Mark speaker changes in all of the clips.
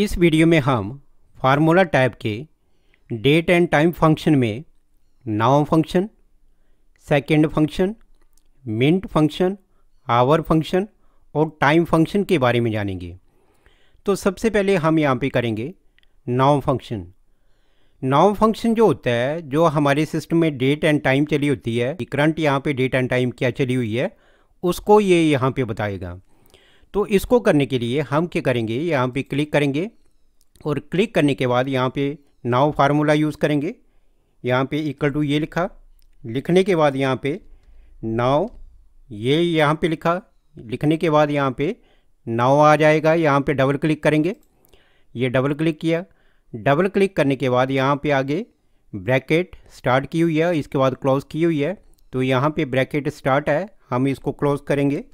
Speaker 1: इस वीडियो में हम फार्मूला टाइप के डेट एंड टाइम फंक्शन में now function second function minute function hour function और टाइम फंक्शन के बारे में जानेंगे तो सबसे पहले हम यहाँ पे करेंगे नाउ फंक्शन नाउ फंक्शन जो होता है जो हमारे सिस्टम में डेट एंड टाइम चली होती है करंट यहाँ पे डेट एंड टाइम क्या चली हुई है उसको ये यहाँ पे बताएगा तो इसको करने के लिए हम क्या करेंगे यहाँ पे क्लिक करेंगे और क्लिक करने के बाद यहाँ पे नाव फार्मूला यूज़ करेंगे यहाँ पे इक्वल टू ये लिखा लिखने के बाद यहाँ पे नाव ये यहाँ पे लिखा लिखने के बाद यहाँ पे नाव आ जाएगा यहाँ पे डबल क्लिक करेंगे ये डबल क्लिक किया डबल क्लिक करने के बाद यहाँ पे आगे ब्रैकेट स्टार्ट की हुई है इसके बाद क्लोज़ की हुई है तो यहाँ पे ब्रैकेट स्टार्ट है हम इसको क्लोज़ करेंगे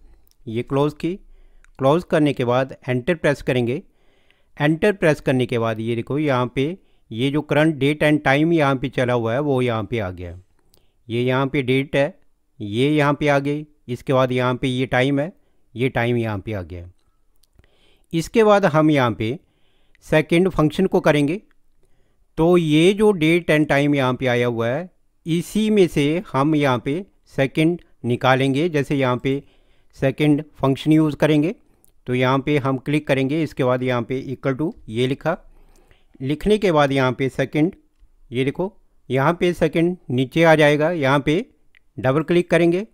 Speaker 1: ये क्लोज़ की क्लोज करने के बाद एंटर प्रेस करेंगे एंटर प्रेस करने के बाद ये देखो यहाँ पे ये जो करंट डेट एंड टाइम यहाँ पे चला हुआ है वो यहाँ पे आ गया है ये यहाँ पे डेट है ये यहाँ पे आ गई इसके बाद यहाँ पे ये टाइम है ये टाइम यहाँ पे आ गया इसके बाद हम यहाँ पे सेकंड फंक्शन को करेंगे तो ये जो डेट एंड टाइम यहाँ पे आया हुआ है इसी में से हम यहाँ पे सेकंड निकालेंगे जैसे यहाँ पे सेकंड फंक्शन यूज़ करेंगे तो यहाँ पे हम क्लिक करेंगे इसके बाद यहाँ पे इक्वल टू ये लिखा लिखने के बाद यहाँ पे सेकंड ये देखो यहाँ पे सेकंड नीचे आ जाएगा यहाँ पे डबल क्लिक करेंगे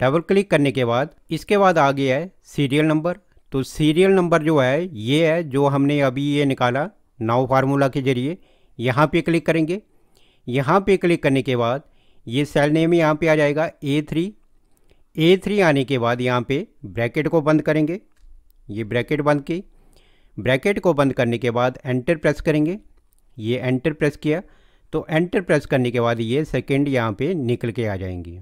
Speaker 1: डबल क्लिक करने के बाद इसके बाद आ गया है सीरियल नंबर तो सीरियल नंबर जो है ये है जो हमने अभी ये निकाला नाव फार्मूला के ज़रिए यहाँ पे क्लिक करेंगे यहाँ पे क्लिक करने के बाद ये सेल नेम यहाँ पे आ जाएगा ए थ्री ए थ्री आने के बाद यहाँ पे ब्रैकेट को बंद करेंगे ये ब्रैकेट बंद की ब्रैकेट को बंद करने के बाद एंटर प्रेस करेंगे ये एंटर प्रेस किया तो एंटर प्रेस करने के बाद ये सेकंड यहाँ पे निकल के आ जाएंगी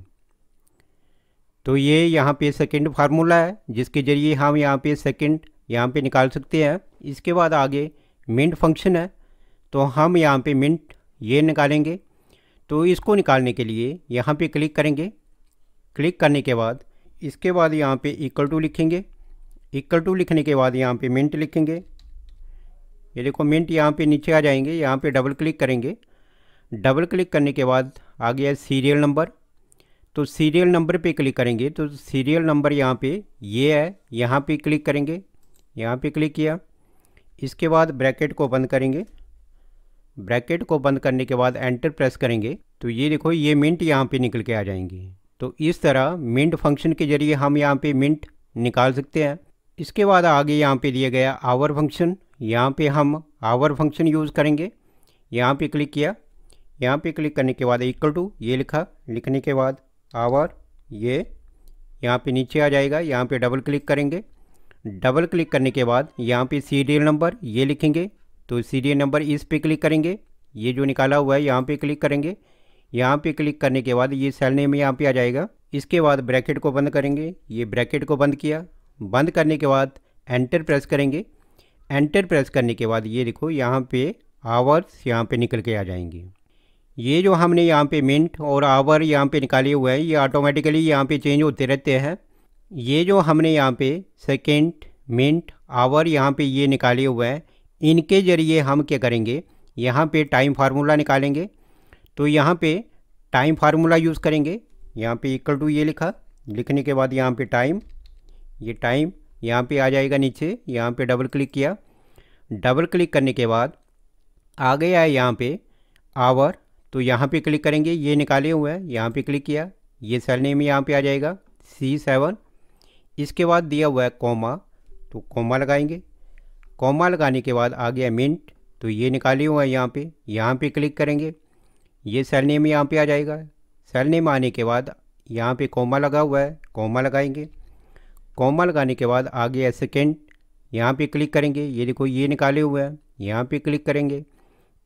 Speaker 1: तो ये यहाँ पे सेकंड फार्मूला है जिसके ज़रिए हम यहाँ पे सेकंड यहाँ पे निकाल सकते हैं इसके बाद आगे मिंट फंक्शन है तो हम यहाँ पे मिंट ये निकालेंगे तो इसको निकालने के लिए यहाँ पे क्लिक करेंगे क्लिक करने के बाद इसके बाद यहाँ पे इक्वल टू लिखेंगे इक्वल टू लिखने के बाद यहाँ पे मिनट लिखेंगे ये देखो मिनट यहाँ पे नीचे आ जाएंगे यहाँ पे डबल क्लिक करेंगे डबल क्लिक करने के बाद आ गया सीरियल नंबर तो सीरियल नंबर पे क्लिक करेंगे तो सीरियल नंबर यहाँ पे ये यह है यहाँ पे क्लिक करेंगे यहाँ पे क्लिक किया इसके बाद ब्रैकेट को बंद करेंगे ब्रैकेट को बंद करने के बाद एंटर प्रेस करेंगे तो ये देखो ये मिनट यहाँ पे निकल के आ जाएंगे तो इस तरह मिनट फंक्शन के ज़रिए हम यहाँ पे मिनट निकाल सकते हैं इसके बाद आगे यहाँ पे दिया गया आवर फंक्शन यहाँ पे हम आवर फंक्शन यूज़ करेंगे यहाँ पे क्लिक किया यहाँ पे क्लिक करने के बाद इक्वल टू ये लिखा लिखने के बाद आवर ये यहाँ पे नीचे आ जाएगा यहाँ पे डबल क्लिक करेंगे डबल क्लिक करने के बाद यहाँ पे सीरियल नंबर ये लिखेंगे तो सीरियल नंबर इस पर क्लिक करेंगे ये जो निकाला हुआ है यहाँ पर क्लिक करेंगे यहाँ पर क्लिक करने के बाद ये सेल नेम यहाँ पर आ जाएगा इसके बाद ब्रैकेट को बंद करेंगे ये ब्रैकेट को बंद किया बंद करने के बाद एंटर प्रेस करेंगे एंटर प्रेस करने के बाद ये देखो यहाँ पे आवर्स यहाँ पे निकल के आ जाएंगे ये जो हमने यहाँ पे मिनट और आवर यहाँ पे निकाले हुए हैं ये ऑटोमेटिकली यहाँ पे चेंज होते रहते हैं ये जो हमने यहाँ पे सेकेंड मिनट आवर यहाँ पे ये निकाले हुए हैं इनके ज़रिए हम क्या करेंगे यहाँ पे टाइम फार्मूला निकालेंगे तो यहाँ पे टाइम फार्मूला यूज़ करेंगे यहाँ पे इक्वल टू ये लिखा लिखने के बाद यहाँ पे टाइम ये टाइम यहाँ पे आ जाएगा नीचे यहाँ पे डबल क्लिक किया डबल क्लिक करने के बाद आ गया है यहाँ पे आवर तो यहाँ पे क्लिक करेंगे ये निकाले हुए हैं यहाँ पे क्लिक किया ये सेल नेम यहाँ पे आ जाएगा सी सेवन इसके बाद दिया हुआ है कॉमा तो कॉमा लगाएंगे कॉमा लगाने के बाद आ गया मिनट तो ये निकाले हुए हैं यहाँ पे यहाँ पे क्लिक करेंगे ये सेल नेम यहाँ पे आ जाएगा सेल नेम आने के बाद यहाँ पे कॉमा लगा हुआ है कॉमा लगाएंगे कॉमा लगाने के बाद आगे सेकेंड यहाँ पे क्लिक करेंगे ये देखो ये निकाले हुए हैं यहाँ पे क्लिक करेंगे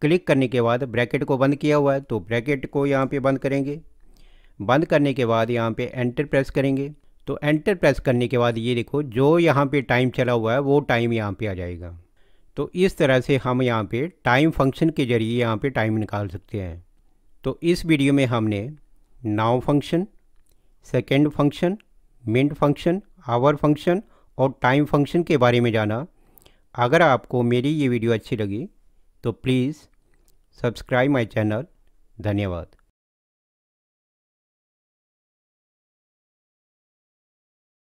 Speaker 1: क्लिक करने के बाद ब्रैकेट को बंद किया हुआ है तो ब्रैकेट को यहाँ पे बंद करेंगे बंद करने के बाद यहाँ पे एंटर प्रेस करेंगे तो एंटर प्रेस करने के बाद ये देखो जो यहाँ पे टाइम चला हुआ है वो टाइम यहाँ पे आ जाएगा तो इस तरह से हम यहाँ पे टाइम फंक्शन के ज़रिए यहाँ पे टाइम निकाल सकते हैं तो इस वीडियो में हमने now function second function minute function hour function और टाइम फंक्शन के बारे में जाना अगर आपको मेरी ये वीडियो अच्छी लगी तो प्लीज़ सब्सक्राइब माय चैनल धन्यवाद